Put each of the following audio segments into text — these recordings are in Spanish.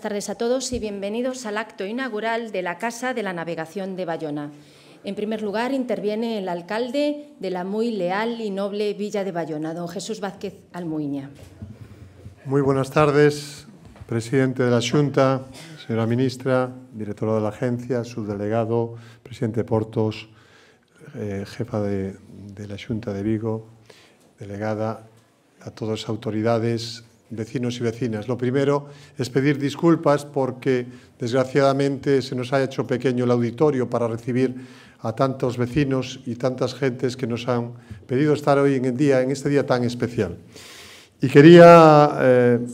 buenas tardes a todos y bienvenidos al acto inaugural de la Casa de la Navegación de Bayona. En primer lugar, interviene el alcalde de la muy leal y noble Villa de Bayona, don Jesús Vázquez Almuíña. Muy buenas tardes, presidente de la Junta, señora ministra, directora de la agencia, subdelegado, presidente Portos, eh, jefa de, de la Junta de Vigo, delegada, a todas las autoridades, vecinos y vecinas. Lo primero es pedir disculpas porque desgraciadamente se nos ha hecho pequeño el auditorio para recibir a tantos vecinos y tantas gentes que nos han pedido estar hoy en el día, en este día tan especial. Y quería, eh,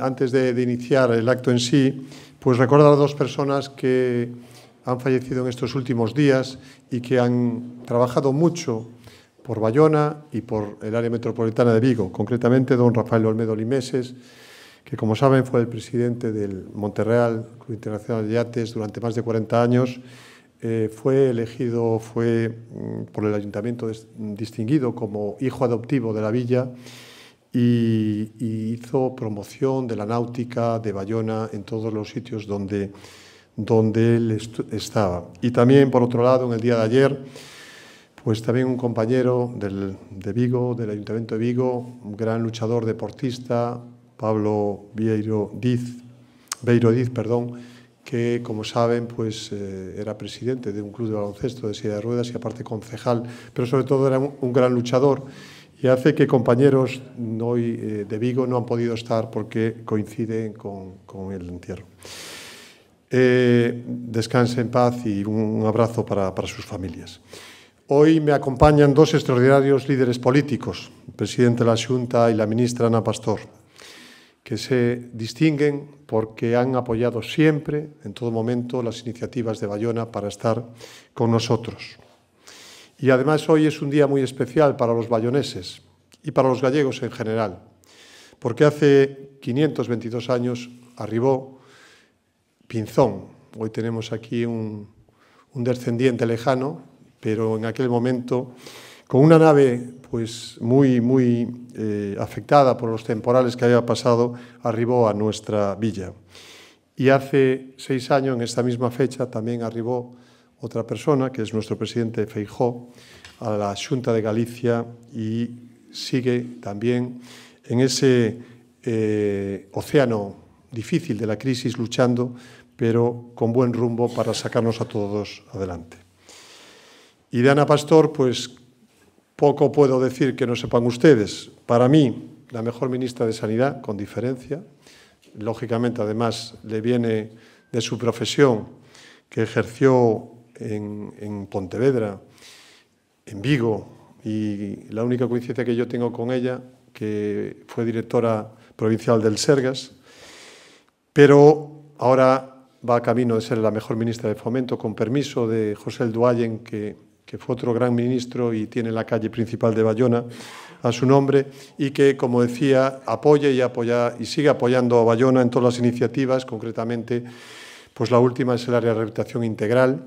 antes de, iniciar el acto en sí, pues recordar a dos personas que han fallecido en estos últimos días y que han trabajado mucho por Bayona y por el área metropolitana de Vigo, concretamente don Rafael Olmedo Limeses, que como saben fue el presidente del Monterreal Club Internacional de Yates durante más de 40 años, eh, fue elegido fue mm, por el ayuntamiento distinguido como hijo adoptivo de la villa y, hizo promoción de la náutica de Bayona en todos los sitios donde, donde él estaba. Y también, por otro lado, en el día de ayer, pues también un compañero del, de Vigo, del Ayuntamiento de Vigo, un gran luchador deportista, Pablo Vieiro Diz, Beiro Diz, perdón, que como saben pues eh, era presidente de un club de baloncesto de silla de ruedas y aparte concejal, pero sobre todo era un, gran luchador y hace que compañeros eh, de Vigo no han podido estar porque coinciden con, el entierro. Eh, descanse en paz y un, abrazo para sus familias. Hoy me acompañan dos extraordinarios líderes políticos, el presidente de la Junta y la ministra Ana Pastor, que se distinguen porque han apoyado siempre, en todo momento, las iniciativas de Bayona para estar con nosotros. Y además hoy es un día muy especial para los bayoneses y para los gallegos en general, porque hace 522 años arribó Pinzón. Hoy tenemos aquí un, un descendiente lejano pero en aquel momento con una nave pues muy muy eh, afectada por los temporales que había pasado arribó a nuestra villa y hace seis años en esta misma fecha también arribó otra persona que es nuestro presidente Feijó a la Junta de Galicia y sigue también en ese eh, océano difícil de la crisis luchando pero con buen rumbo para sacarnos a todos adelante. Y de Ana Pastor, pues poco puedo decir que no sepan ustedes. Para mí, la mejor ministra de Sanidad, con diferencia. Lógicamente, además, le viene de su profesión que ejerció en, Pontevedra, en Vigo, y la única coincidencia que yo tengo con ella, que fue directora provincial del Sergas, pero ahora va camino de ser la mejor ministra de Fomento, con permiso de José Duallen, que que fue otro gran ministro y tiene la calle principal de Bayona a su nombre y que, como decía, apoya y, apoya, y sigue apoyando a Bayona en todas las iniciativas, concretamente, pues la última es el área de rehabilitación integral,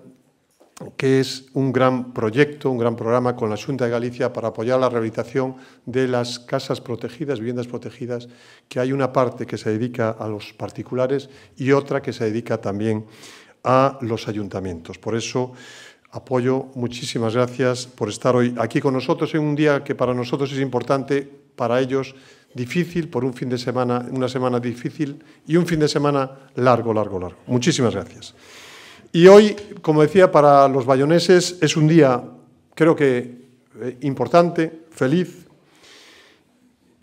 que es un gran proyecto, un gran programa con la Junta de Galicia para apoyar la rehabilitación de las casas protegidas, viviendas protegidas, que hay una parte que se dedica a los particulares y otra que se dedica también a los ayuntamientos. Por eso apoyo. Muchísimas gracias por estar hoy aquí con nosotros en un día que para nosotros es importante, para ellos difícil, por un fin de semana, una semana difícil y un fin de semana largo, largo, largo. Muchísimas gracias. Y hoy, como decía, para los bayoneses es un día, creo que eh, importante, feliz,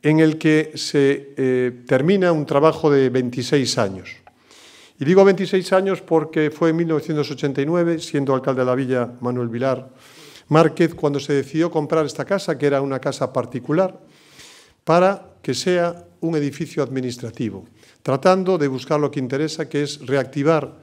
en el que se eh, termina un trabajo de 26 años y digo 26 años porque fue en 1989, siendo alcalde de la villa Manuel Vilar Márquez, cuando se decidió comprar esta casa, que era una casa particular, para que sea un edificio administrativo, tratando de buscar lo que interesa, que es reactivar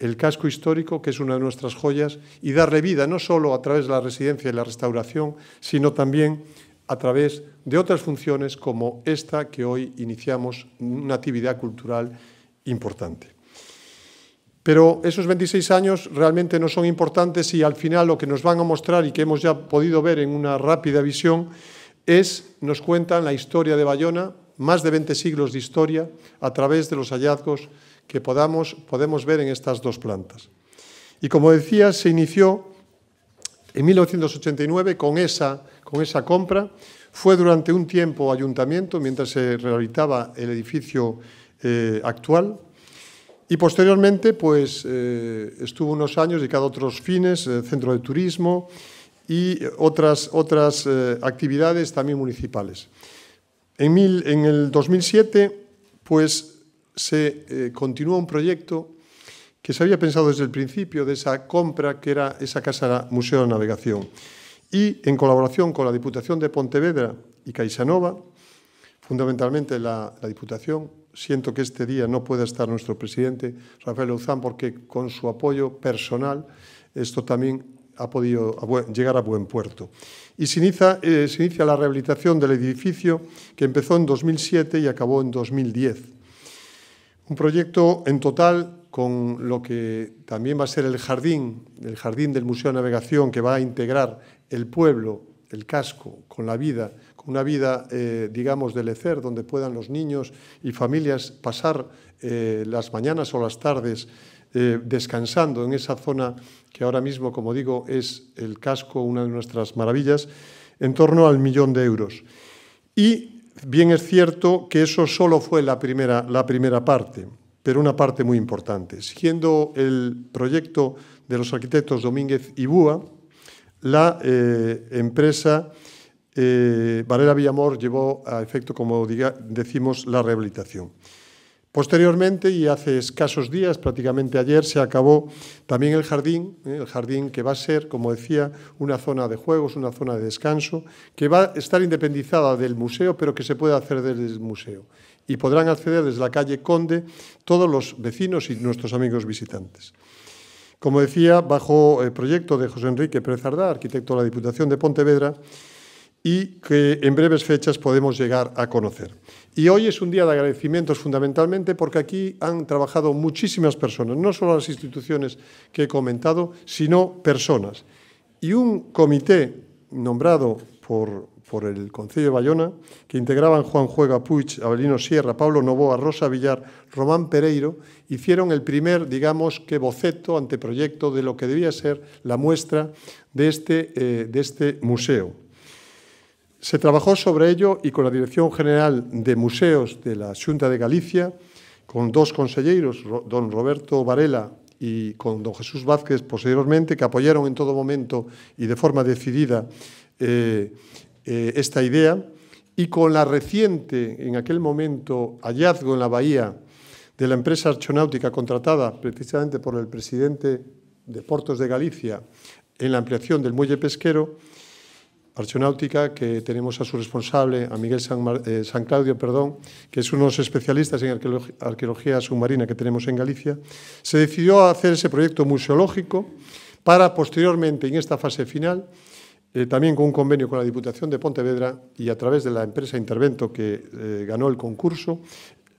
el casco histórico, que es una de nuestras joyas, y darle vida no solo a través de la residencia y la restauración, sino también a través de otras funciones como esta que hoy iniciamos, una actividad cultural importante. Pero esos 26 años realmente no son importantes y al final lo que nos van a mostrar y que hemos ya podido ver en una rápida visión es, nos cuentan la historia de Bayona, más de 20 siglos de historia, a través de los hallazgos que podemos ver en estas dos plantas. Y como decía, se inició en 1989 con esa, con esa compra. Fue durante un tiempo ayuntamiento, mientras se rehabilitaba el edificio eh, actual, y posteriormente, pues eh, estuvo unos años dedicado a otros fines, eh, centro de turismo y otras, otras eh, actividades también municipales. En, el 2007, pues se continuó un proyecto que se había pensado desde el principio de esa compra que era esa casa Museo de Navegación. Y en colaboración con la Diputación de Pontevedra y Caixanova, fundamentalmente la Diputación, siento que este día no pueda estar nuestro presidente Rafael Luzán porque con su apoyo personal esto también ha podido llegar a buen puerto. Y eh, se inicia, la rehabilitación del edificio que empezó en 2007 y acabó en 2010. Un proyecto en total con lo que también va a ser el jardín, el jardín del Museo de Navegación que va a integrar el pueblo, el casco, con la vida, una vida, eh, digamos, de lecer, donde puedan los niños y familias pasar eh, las mañanas o las tardes eh, descansando en esa zona que ahora mismo, como digo, es el casco, una de nuestras maravillas, en torno al millón de euros. Y bien es cierto que eso solo fue la primera, la primera parte, pero una parte muy importante. Siguiendo el proyecto de los arquitectos Domínguez y Búa, la empresa eh, Valera Villamor llevó a efecto, como decimos, la rehabilitación. Posteriormente, y hace escasos días, prácticamente ayer, se acabó también el jardín, eh, el jardín que va a ser, como decía, una zona de juegos, una zona de descanso, que va a estar independizada del museo, pero que se puede hacer desde el museo. Y podrán acceder desde la calle Conde todos los vecinos y nuestros amigos visitantes. Como decía, bajo el proyecto de José Enrique Pérez arquitecto de la Diputación de Pontevedra, y que en breves fechas podemos llegar a conocer. Y hoy es un día de agradecimientos fundamentalmente porque aquí han trabajado muchísimas personas, no solo las instituciones que he comentado, sino personas. Y un comité nombrado por, el Concilio de Bayona, que integraban Juan Juega Puig, Avelino Sierra, Pablo Novoa, Rosa Villar, Román Pereiro, hicieron el primer, digamos, que boceto, anteproyecto de lo que debía ser la muestra de este, eh, de este museo. Se trabajó sobre ello y con la Dirección General de Museos de la Junta de Galicia, con dos consejeros, don Roberto Varela y con don Jesús Vázquez posteriormente, que apoyaron en todo momento y de forma decidida eh, eh, esta idea, y con la reciente, en aquel momento, hallazgo en la bahía de la empresa archonáutica contratada precisamente por el presidente de Portos de Galicia en la ampliación del muelle pesquero, Archonáutica, que tenemos a su responsable, a Miguel San, eh, Claudio, perdón, que es uno de los especialistas en arqueología, submarina que tenemos en Galicia, se decidió hacer ese proyecto museológico para posteriormente, en esta fase final, eh, también con un convenio con la Diputación de Pontevedra y a través de la empresa Intervento que eh, ganó el concurso,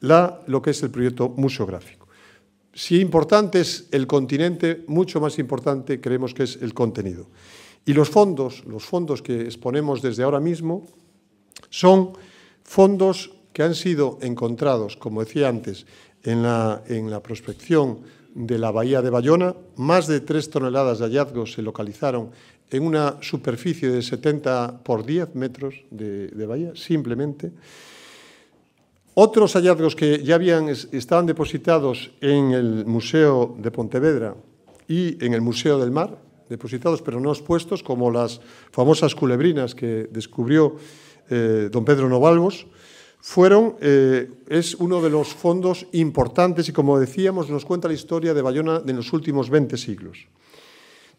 la, lo que es el proyecto museográfico. Si importante es el continente, mucho más importante creemos que es el contenido. Y los fondos, los fondos que exponemos desde ahora mismo, son fondos que han sido encontrados, como decía antes, en la, prospección de la bahía de Bayona. Más de tres toneladas de hallazgos se localizaron en una superficie de 70 por 10 metros de, de bahía, simplemente. Otros hallazgos que ya habían, estaban depositados en el Museo de Pontevedra y en el Museo del Mar, depositados pero no expuestos, como las famosas culebrinas que descubrió eh, don Pedro Novalvos, fueron, eh, es uno de los fondos importantes y, como decíamos, nos cuenta la historia de Bayona en los últimos 20 siglos.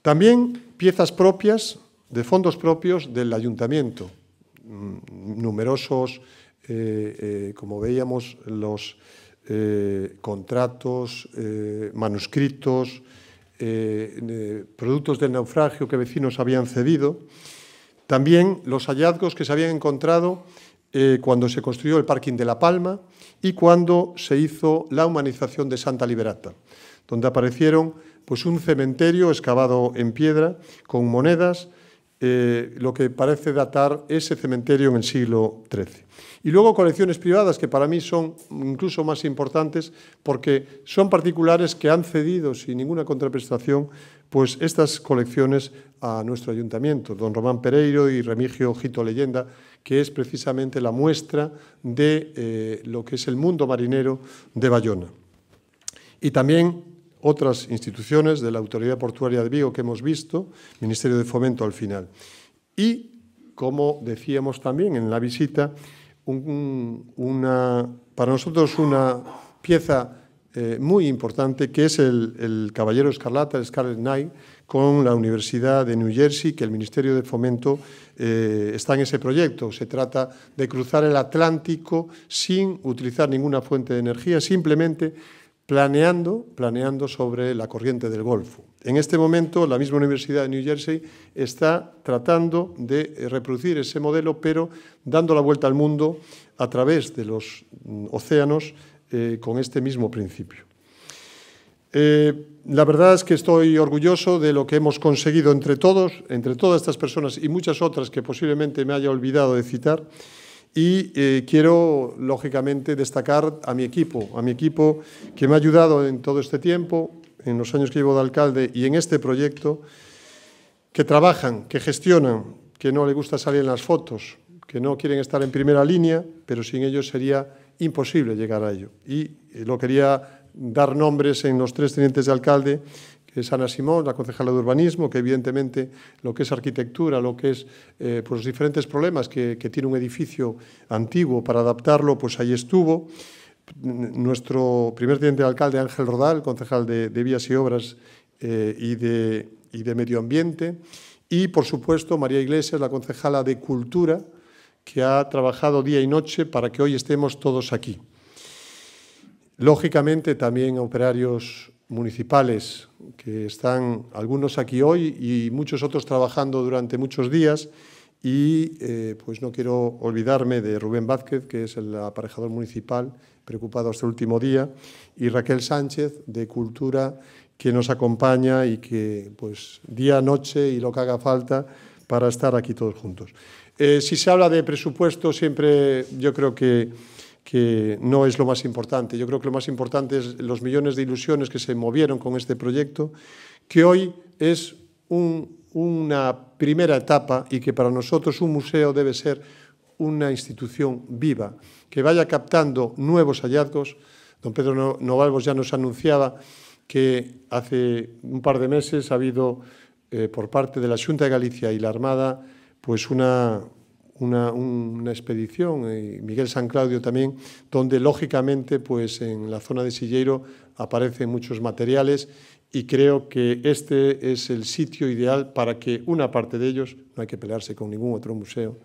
También piezas propias, de fondos propios del ayuntamiento, mm, numerosos, eh, como veíamos, los contratos, manuscritos, eh, productos del naufragio que vecinos habían cedido, también los hallazgos que se habían encontrado eh, cuando se construyó el parking de La Palma y cuando se hizo la humanización de Santa Liberata, donde aparecieron pues, un cementerio excavado en piedra con monedas, eh, lo que parece datar ese cementerio en el siglo XIII. Y luego colecciones privadas que para mí son incluso más importantes porque son particulares que han cedido sin ninguna contraprestación pues estas colecciones a nuestro ayuntamiento, don Román Pereiro y Remigio Ojito Leyenda, que es precisamente la muestra de eh, lo que es el mundo marinero de Bayona. Y también otras instituciones de la Autoridad Portuaria de Vigo que hemos visto, Ministerio de Fomento al final. Y, como decíamos también en la visita, una, para nosotros una pieza eh, muy importante que es el, Caballero Escarlata, el Scarlet Knight, con la Universidad de New Jersey, que el Ministerio de Fomento eh, está en ese proyecto. Se trata de cruzar el Atlántico sin utilizar ninguna fuente de energía, simplemente planeando, planeando sobre la corriente del Golfo. En este momento, la misma Universidad de New Jersey está tratando de eh, reproducir ese modelo, pero dando la vuelta al mundo a través de los mm, océanos eh, con este mismo principio. Eh, la verdad es que estoy orgulloso de lo que hemos conseguido entre todos, entre todas estas personas y muchas otras que posiblemente me haya olvidado de citar. Y eh, quiero, lógicamente, destacar a mi equipo, a mi equipo que me ha ayudado en todo este tiempo, en los años que llevo de alcalde y en este proyecto, que trabajan, que gestionan, que no les gusta salir en las fotos, que no quieren estar en primera línea, pero sin ellos sería imposible llegar a ello. Y eh, lo quería dar nombres en los tres tenientes de alcalde es eh, Ana Simón, la concejala de urbanismo, que evidentemente lo que es arquitectura, lo que es eh, pues los diferentes problemas que, tiene un edificio antiguo para adaptarlo, pues ahí estuvo. Nuestro primer teniente alcalde, Ángel Rodal, concejal de, Vías y Obras eh, y, de, y de Medio Ambiente. Y, por supuesto, María Iglesias, la concejala de Cultura, que ha trabajado día y noche para que hoy estemos todos aquí. Lógicamente, también operarios municipales, que están algunos aquí hoy y muchos otros trabajando durante muchos días. Y eh, pues no quiero olvidarme de Rubén Vázquez, que es el aparejador municipal, preocupado hasta el último día, y Raquel Sánchez, de Cultura, que nos acompaña y que pues día, noche y lo que haga falta para estar aquí todos juntos. Eh, si se habla de presupuesto, siempre yo creo que que no es lo más importante. Yo creo que lo más importante es los millones de ilusiones que se movieron con este proyecto, que hoy es una primera etapa y que para nosotros un museo debe ser una institución viva, que vaya captando nuevos hallazgos. Don Pedro Novalvos ya nos anunciaba que hace un par de meses ha habido eh, por parte de la Junta de Galicia y la Armada pues una, una, expedición, eh, Miguel San Claudio también, donde lógicamente pues, en la zona de Silleiro aparecen muchos materiales y creo que este es el sitio ideal para que una parte de ellos, no hay que pelearse con ningún otro museo,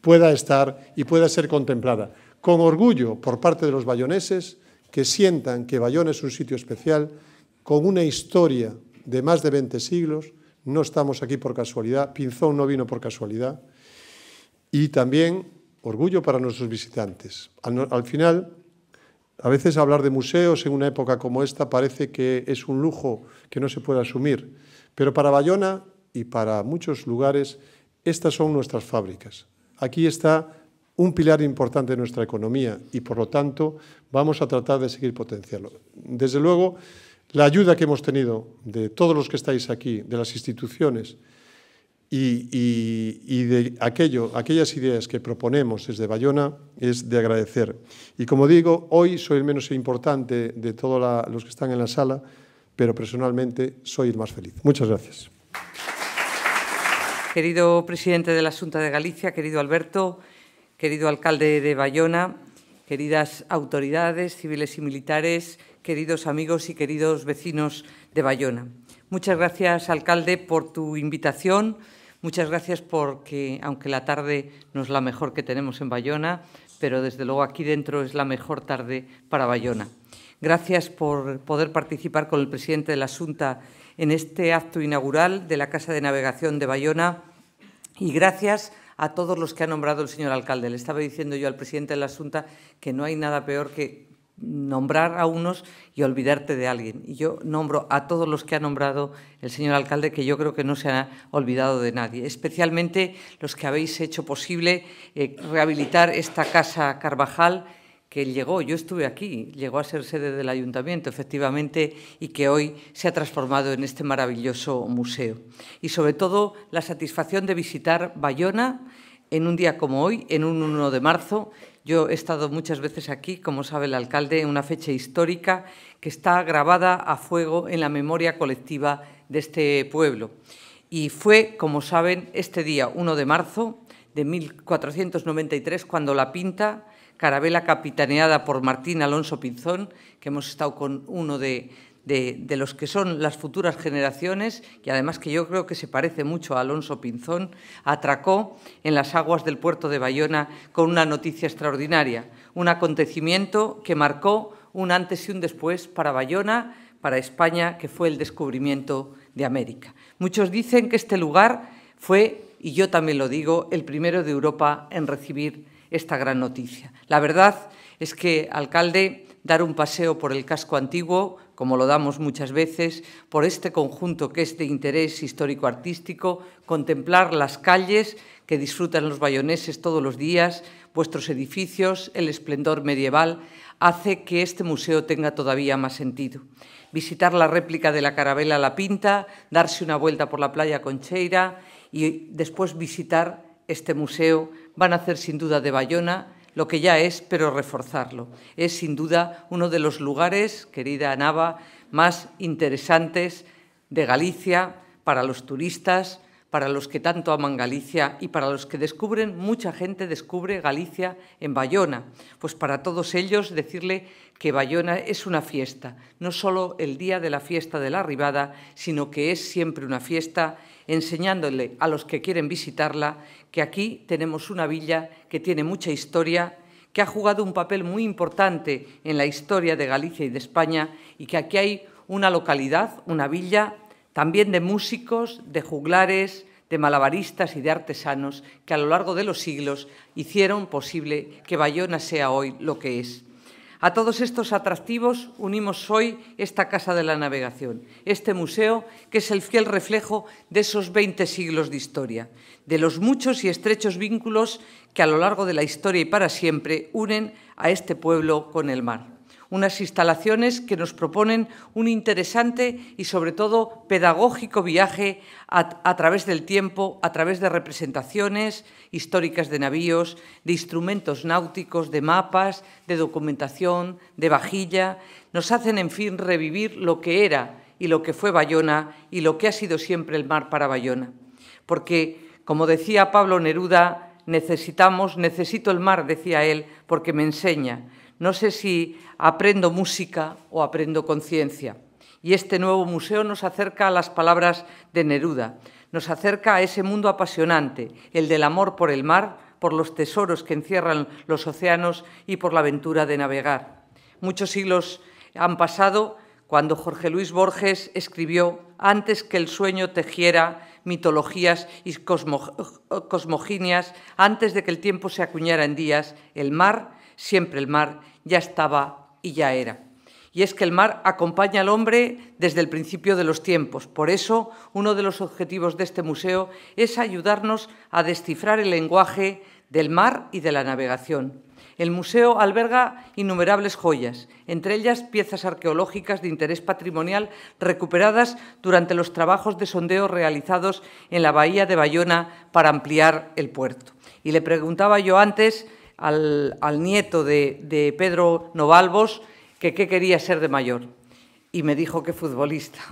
pueda estar y pueda ser contemplada con orgullo por parte de los bayoneses que sientan que Bayona es un sitio especial, con una historia de más de 20 siglos, no estamos aquí por casualidad, Pinzón no vino por casualidad, y también orgullo para nuestros visitantes. Al, final, a veces hablar de museos en una época como esta parece que es un lujo que no se puede asumir, pero para Bayona y para muchos lugares, estas son nuestras fábricas. Aquí está un pilar importante de nuestra economía y, por lo tanto, vamos a tratar de seguir potenciarlo. Desde luego, la ayuda que hemos tenido de todos los que estáis aquí, de las instituciones, y, de aquello, aquellas ideas que proponemos desde Bayona es de agradecer. Y como digo, hoy soy el menos importante de todos los que están en la sala, pero personalmente soy el más feliz. Muchas gracias. Querido presidente de la Junta de Galicia, querido Alberto, querido alcalde de Bayona, queridas autoridades civiles y militares, queridos amigos y queridos vecinos de Bayona. Muchas gracias, alcalde, por tu invitación. Muchas gracias porque, aunque la tarde no es la mejor que tenemos en Bayona, pero desde luego aquí dentro es la mejor tarde para Bayona. Gracias por poder participar con el presidente de la Asunta en este acto inaugural de la Casa de Navegación de Bayona y gracias a todos los que ha nombrado el señor alcalde. Le estaba diciendo yo al presidente de la Asunta que no hay nada peor que nombrar a unos y olvidarte de alguien. Y yo nombro a todos los que ha nombrado el señor alcalde, que yo creo que no se ha olvidado de nadie, especialmente los que habéis hecho posible eh, rehabilitar esta casa Carvajal que llegó, yo estuve aquí, llegó a ser sede del ayuntamiento, efectivamente, y que hoy se ha transformado en este maravilloso museo. Y sobre todo la satisfacción de visitar Bayona en un día como hoy, en un 1 de marzo, yo he estado muchas veces aquí, como sabe el alcalde, en una fecha histórica que está grabada a fuego en la memoria colectiva de este pueblo. Y fue, como saben, este día 1 de marzo de 1493 cuando La Pinta, carabela capitaneada por Martín Alonso Pinzón, que hemos estado con uno de, de, los que son las futuras generaciones, y además que yo creo que se parece mucho a Alonso Pinzón, atracó en las aguas del puerto de Bayona con una noticia extraordinaria, un acontecimiento que marcó un antes y un después para Bayona, para España, que fue el descubrimiento de América. Muchos dicen que este lugar fue, y yo también lo digo, el primero de Europa en recibir esta gran noticia. La verdad es que, alcalde, dar un paseo por el casco antiguo como lo damos muchas veces, por este conjunto que es de interés histórico-artístico, contemplar las calles que disfrutan los bayoneses todos los días, vuestros edificios, el esplendor medieval, hace que este museo tenga todavía más sentido. Visitar la réplica de la carabela La Pinta, darse una vuelta por la playa Concheira y después visitar este museo van a ser sin duda de Bayona lo que ya es, pero reforzarlo. Es sin duda uno de los lugares, querida Nava, más interesantes de Galicia para los turistas, para los que tanto aman Galicia y para los que descubren, mucha gente descubre Galicia en Bayona. Pues para todos ellos decirle que Bayona es una fiesta, no solo el día de la fiesta de la arribada, sino que es siempre una fiesta enseñándole a los que quieren visitarla que aquí tenemos una villa que tiene mucha historia, que ha jugado un papel muy importante en la historia de Galicia y de España y que aquí hay una localidad, una villa, también de músicos, de juglares, de malabaristas y de artesanos que a lo largo de los siglos hicieron posible que Bayona sea hoy lo que es. A todos estos atractivos unimos hoy esta Casa de la Navegación, este museo que es el fiel reflejo de esos 20 siglos de historia, de los muchos y estrechos vínculos que a lo largo de la historia y para siempre unen a este pueblo con el mar unas instalaciones que nos proponen un interesante y sobre todo pedagógico viaje a, través del tiempo, a través de representaciones históricas de navíos, de instrumentos náuticos, de mapas, de documentación, de vajilla. Nos hacen, en fin, revivir lo que era y lo que fue Bayona y lo que ha sido siempre el mar para Bayona. Porque, como decía Pablo Neruda, necesitamos, necesito el mar, decía él, porque me enseña no sé si aprendo música o aprendo conciencia. Y este nuevo museo nos acerca a las palabras de Neruda, nos acerca a ese mundo apasionante, el del amor por el mar, por los tesoros que encierran los océanos y por la aventura de navegar. Muchos siglos han pasado cuando Jorge Luis Borges escribió Antes que el sueño tejiera mitologías y antes de que el tiempo se acuñara en días, el mar siempre el mar ya estaba y ya era. Y es que el mar acompaña al hombre desde el principio de los tiempos. Por eso, uno de los objetivos de este museo es ayudarnos a descifrar el lenguaje del mar y de la navegación. El museo alberga innumerables joyas, entre ellas piezas arqueológicas de interés patrimonial recuperadas durante los trabajos de sondeo realizados en la bahía de Bayona para ampliar el puerto. Y le preguntaba yo antes al, nieto de, de, Pedro Novalvos que qué quería ser de mayor. Y me dijo que futbolista.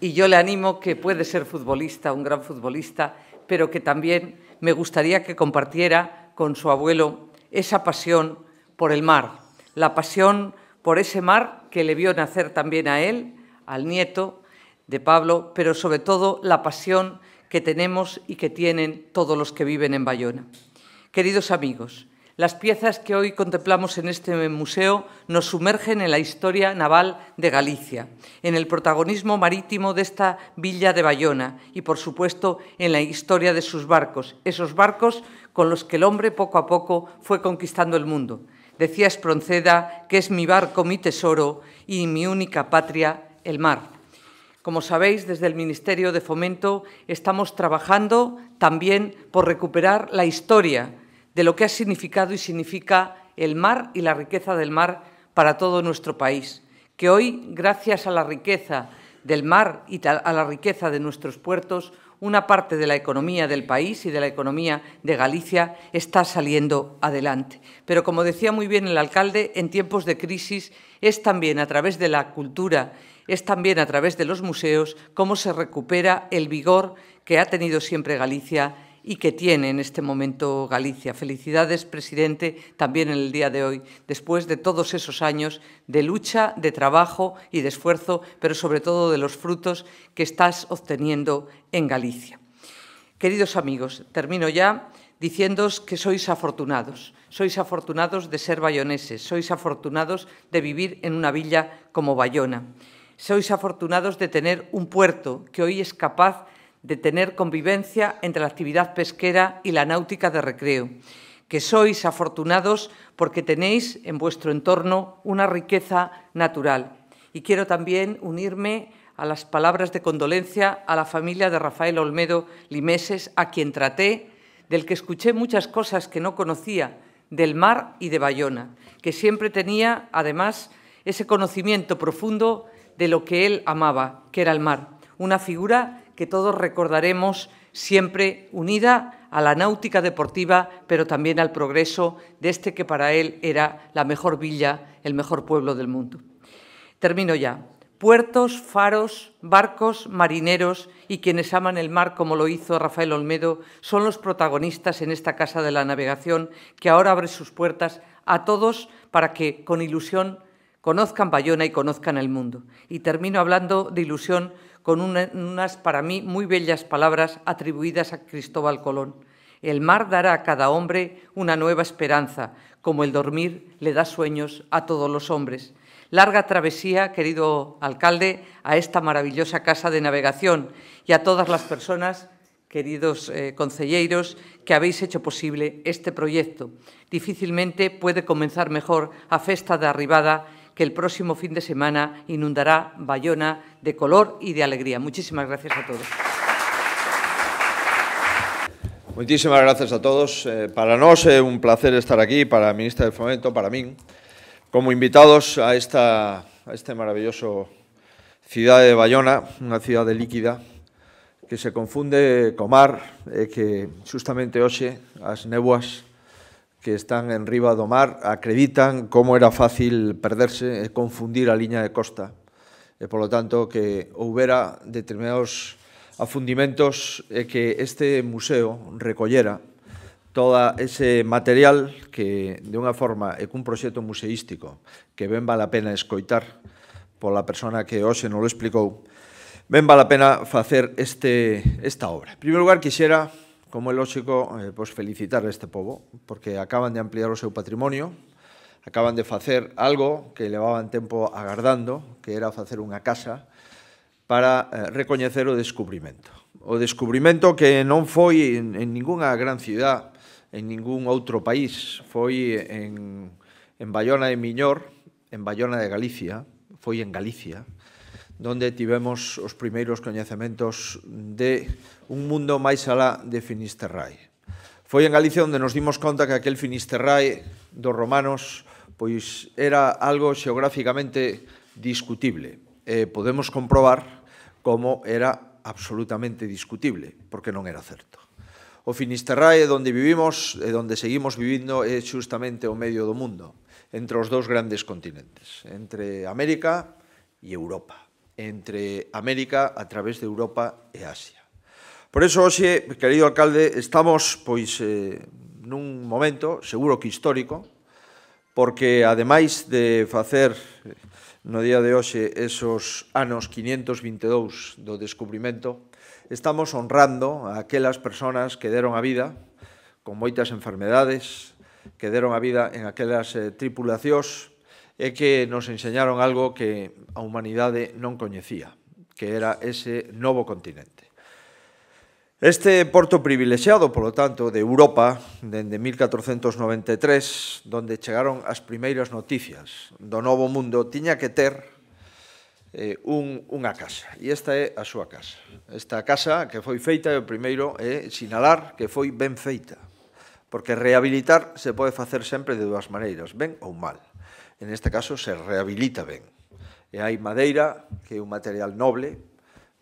Y yo le animo que puede ser futbolista, un gran futbolista, pero que también me gustaría que compartiera con su abuelo esa pasión por el mar, la pasión por ese mar que le vio nacer también a él, al nieto de Pablo, pero sobre todo la pasión que tenemos y que tienen todos los que viven en Bayona. Queridos amigos, las piezas que hoy contemplamos en este museo nos sumergen en la historia naval de Galicia, en el protagonismo marítimo de esta villa de Bayona y, por supuesto, en la historia de sus barcos, esos barcos con los que el hombre poco a poco fue conquistando el mundo. Decía Espronceda que es mi barco, mi tesoro y mi única patria, el mar. Como sabéis, desde el Ministerio de Fomento estamos trabajando también por recuperar la historia de lo que ha significado y significa el mar y la riqueza del mar para todo nuestro país, que hoy, gracias a la riqueza del mar y a la riqueza de nuestros puertos, una parte de la economía del país y de la economía de Galicia está saliendo adelante. Pero como decía muy bien el alcalde, en tiempos de crisis es también a través de la cultura, es también a través de los museos cómo se recupera el vigor que ha tenido siempre Galicia y que tiene en este momento Galicia. Felicidades, presidente, también en el día de hoy, después de todos esos años de lucha, de trabajo y de esfuerzo, pero sobre todo de los frutos que estás obteniendo en Galicia. Queridos amigos, termino ya diciéndoos que sois afortunados. Sois afortunados de ser bayoneses, sois afortunados de vivir en una villa como Bayona. Sois afortunados de tener un puerto que hoy es capaz de tener convivencia entre la actividad pesquera y la náutica de recreo, que sois afortunados porque tenéis en vuestro entorno una riqueza natural. Y quiero también unirme a las palabras de condolencia a la familia de Rafael Olmedo Limeses, a quien traté, del que escuché muchas cosas que no conocía, del mar y de Bayona, que siempre tenía, además, ese conocimiento profundo de lo que él amaba, que era el mar, una figura que todos recordaremos siempre unida a la náutica deportiva, pero también al progreso de este que para él era la mejor villa, el mejor pueblo del mundo. Termino ya. Puertos, faros, barcos, marineros y quienes aman el mar como lo hizo Rafael Olmedo son los protagonistas en esta Casa de la Navegación que ahora abre sus puertas a todos para que con ilusión conozcan Bayona y conozcan el mundo. Y termino hablando de ilusión con unas para mí muy bellas palabras atribuidas a Cristóbal Colón. El mar dará a cada hombre una nueva esperanza, como el dormir le da sueños a todos los hombres. Larga travesía, querido alcalde, a esta maravillosa casa de navegación y a todas las personas, queridos eh, que habéis hecho posible este proyecto. Difícilmente puede comenzar mejor a festa de arribada que el próximo fin de semana inundará Bayona de color y de alegría. Muchísimas gracias a todos. Muchísimas gracias a todos. Eh, para nosotros es un placer estar aquí, para la ministra del Fomento, para mí, como invitados a esta, a este maravilloso ciudad de Bayona, una ciudad de líquida, que se confunde con mar eh, que justamente hoy, las nebuas que están en riba do mar acreditan como era fácil perderse e confundir a liña de costa e polo tanto que houbera determinados afundimentos e que este museo recollera todo ese material que de unha forma é cun proxecto museístico que ben vale a pena escoitar pola persona que hoxe non lo explicou ben vale a pena facer este, esta obra. En primeiro lugar, quixera como é lóxico, eh, pois felicitar a este povo, porque acaban de ampliar o seu patrimonio, acaban de facer algo que levaban tempo agardando, que era facer unha casa para eh, recoñecer o descubrimento. O descubrimento que non foi en, en ningunha gran cidade, en ningún outro país, foi en, en Bayona de Miñor, en Bayona de Galicia, foi en Galicia, donde tivemos os primeiros coñecementos de un mundo máis alá de Finisterrae. Foi en Galicia onde nos dimos conta que aquel Finisterrae dos romanos pois era algo xeográficamente discutible. E podemos comprobar como era absolutamente discutible, porque non era certo. O Finisterrae onde vivimos e onde seguimos vivindo é xustamente o medio do mundo, entre os dous grandes continentes, entre América e Europa, entre América a través de Europa e Asia. Por eso, hoxe, querido alcalde, estamos pois eh, nun momento, seguro que histórico, porque ademais de facer eh, no día de hoxe esos anos 522 do descubrimento, estamos honrando a aquelas persoas que deron a vida con moitas enfermedades, que deron a vida en aquelas eh, tripulacións e que nos enseñaron algo que a humanidade non coñecía, que era ese novo continente. Este porto privilexiado, polo tanto, de Europa, dende 1493, donde chegaron as primeiras noticias do novo mundo, tiña que ter eh, un, unha casa. E esta é a súa casa. Esta casa que foi feita, o primeiro é sinalar que foi ben feita. Porque rehabilitar se pode facer sempre de dúas maneiras, ben ou mal. En este caso, se rehabilita ben. E hai madeira, que é un material noble,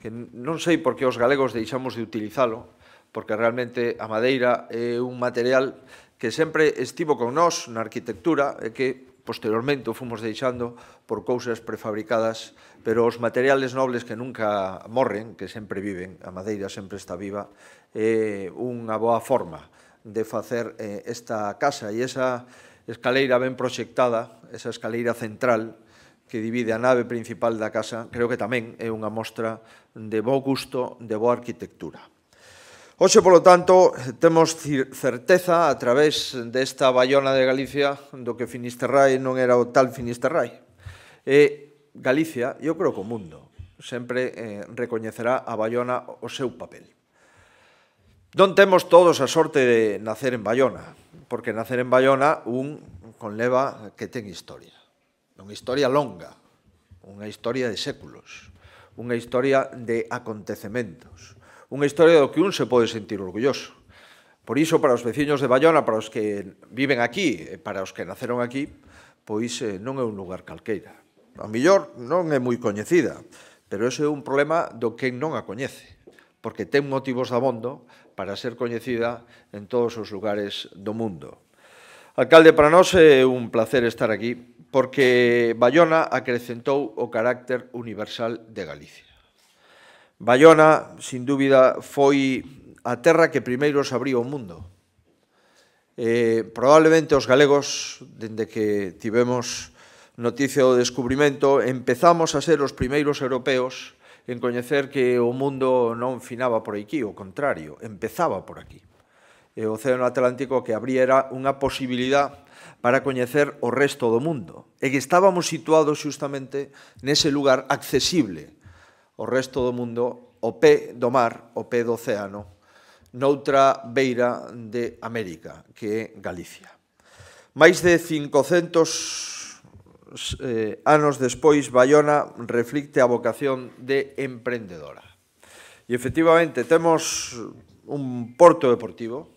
que non sei por que os galegos deixamos de utilizalo, porque realmente a madeira é un material que sempre estivo con nós na arquitectura e que posteriormente o fomos deixando por cousas prefabricadas, pero os materiales nobles que nunca morren, que sempre viven, a madeira sempre está viva, é unha boa forma de facer eh, esta casa e esa escaleira ben proxectada, esa escaleira central, que divide a nave principal da casa, creo que tamén é unha mostra de bo gusto, de boa arquitectura. Oxe, polo tanto, temos certeza a través desta Bayona de Galicia do que Finisterrae non era o tal Finisterrae. E Galicia, eu creo que o mundo, sempre eh, recoñecerá a Bayona o seu papel. Non temos todos a sorte de nacer en Bayona, porque nacer en Bayona un conleva que ten historia unha historia longa, unha historia de séculos, unha historia de acontecementos, unha historia do que un se pode sentir orgulloso. Por iso, para os veciños de Bayona, para os que viven aquí, para os que naceron aquí, pois eh, non é un lugar calqueira. A millor non é moi coñecida, pero ese é un problema do que non a coñece, porque ten motivos abondo para ser coñecida en todos os lugares do mundo. Alcalde, para nós é un placer estar aquí porque Bayona acrecentou o carácter universal de Galicia. Bayona, sin dúbida, foi a terra que primeiro se abriu o mundo. Eh, probablemente os galegos, dende que tivemos noticia do descubrimento, empezamos a ser os primeiros europeos en coñecer que o mundo non finaba por aquí, o contrario, empezaba por aquí e o Océano Atlántico que abriera unha posibilidad para coñecer o resto do mundo. E que estábamos situados justamente nese lugar accesible o resto do mundo, o pé do mar, o pé do océano, noutra beira de América, que é Galicia. Máis de 500 eh, anos despois, Bayona reflicte a vocación de emprendedora. E efectivamente, temos un porto deportivo,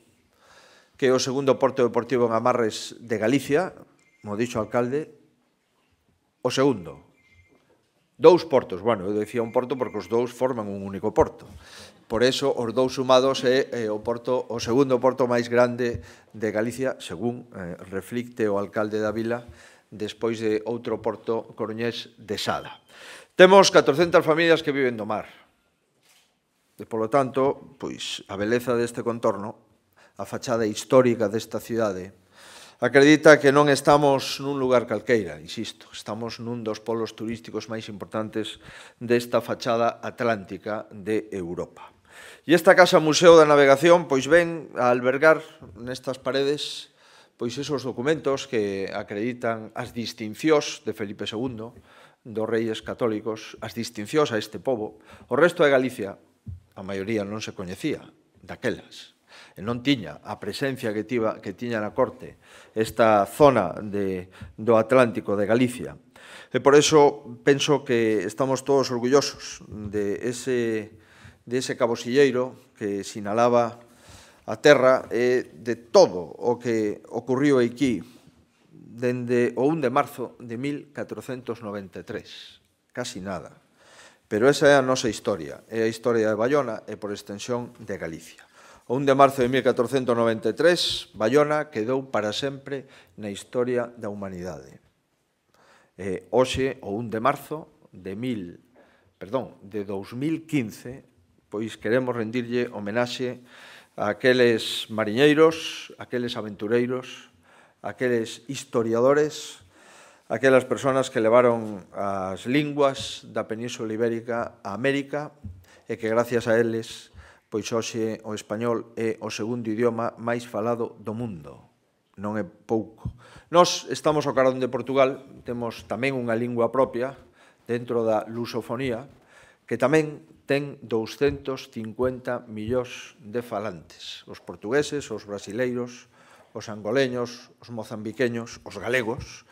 que é o segundo porto deportivo en amarres de Galicia, como dixo o alcalde, o segundo. Dous portos, bueno, eu decía un porto porque os dous forman un único porto. Por eso, os dous sumados é, o porto o segundo porto máis grande de Galicia, según eh, reflicte o alcalde da vila, despois de outro porto coruñés de Sada. Temos 400 familias que viven do mar. E, polo tanto, pois, a beleza deste contorno a fachada histórica desta cidade, acredita que non estamos nun lugar calqueira, insisto, estamos nun dos polos turísticos máis importantes desta fachada atlántica de Europa. E esta Casa Museo da Navegación, pois ven a albergar nestas paredes pois esos documentos que acreditan as distincións de Felipe II, dos reis católicos, as distincións a este povo. O resto de Galicia, a maioría non se coñecía daquelas non tiña a presencia que, tiba, que tiña na corte esta zona de, do Atlántico de Galicia. E por eso penso que estamos todos orgullosos de ese, de ese cabosilleiro que sinalaba a terra e de todo o que ocurriu aquí dende o 1 de marzo de 1493. Casi nada. Pero esa é a nosa historia, é a historia de Bayona e por extensión de Galicia. O 1 de marzo de 1493, Bayona quedou para sempre na historia da humanidade. Eh, hoxe, o 1 de marzo de mil, perdón, de 2015, pois queremos rendirlle homenaxe a aqueles mariñeiros, aqueles aventureiros, aqueles historiadores, aquelas persoas que levaron as linguas da Península Ibérica a América e que gracias a eles pois hoxe o español é o segundo idioma máis falado do mundo. Non é pouco. Nós estamos ao carón de Portugal, temos tamén unha lingua propia dentro da lusofonía, que tamén ten 250 millóns de falantes. Os portugueses, os brasileiros, os angoleños, os mozambiqueños, os galegos.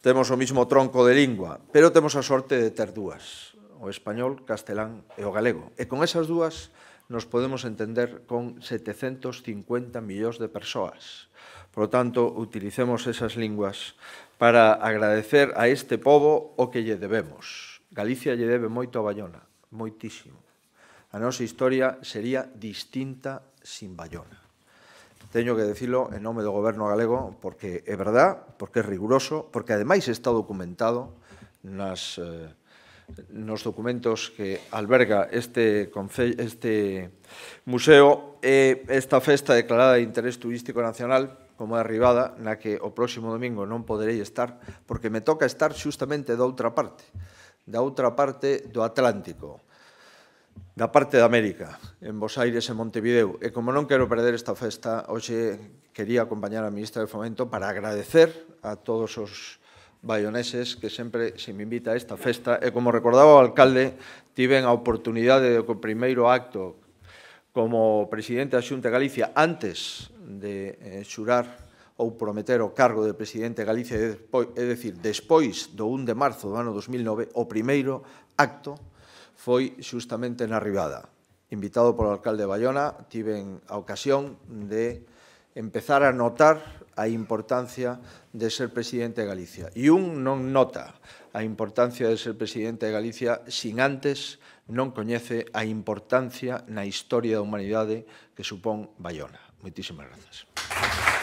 Temos o mismo tronco de lingua, pero temos a sorte de ter dúas, o español, castelán e o galego. E con esas dúas nos podemos entender con 750 millóns de persoas. Por lo tanto, utilicemos esas linguas para agradecer a este povo o que lle debemos. Galicia lle debe moito a Bayona, moitísimo. A nosa historia sería distinta sin Bayona. Teño que decilo en nome do goberno galego porque é verdad, porque é riguroso, porque ademais está documentado nas eh, nos documentos que alberga este, este museo e esta festa declarada de interés turístico nacional como arribada na que o próximo domingo non poderei estar porque me toca estar xustamente da outra parte da outra parte do Atlántico da parte da América, en Bos Aires e Montevideo. E como non quero perder esta festa, hoxe quería acompañar a ministra de Fomento para agradecer a todos os baioneses que sempre se me invita a esta festa e como recordaba o alcalde tiven a oportunidade de o primeiro acto como presidente da Xunta de Galicia antes de eh, xurar ou prometer o cargo de presidente de Galicia, é, decir, despois do 1 de marzo do ano 2009, o primeiro acto foi xustamente na Ribada. Invitado polo alcalde de Bayona, tiven a ocasión de empezar a notar a importancia de ser presidente de Galicia. E un non nota a importancia de ser presidente de Galicia sin antes non coñece a importancia na historia da humanidade que supón Bayona. Moitísimas grazas. Aplausos.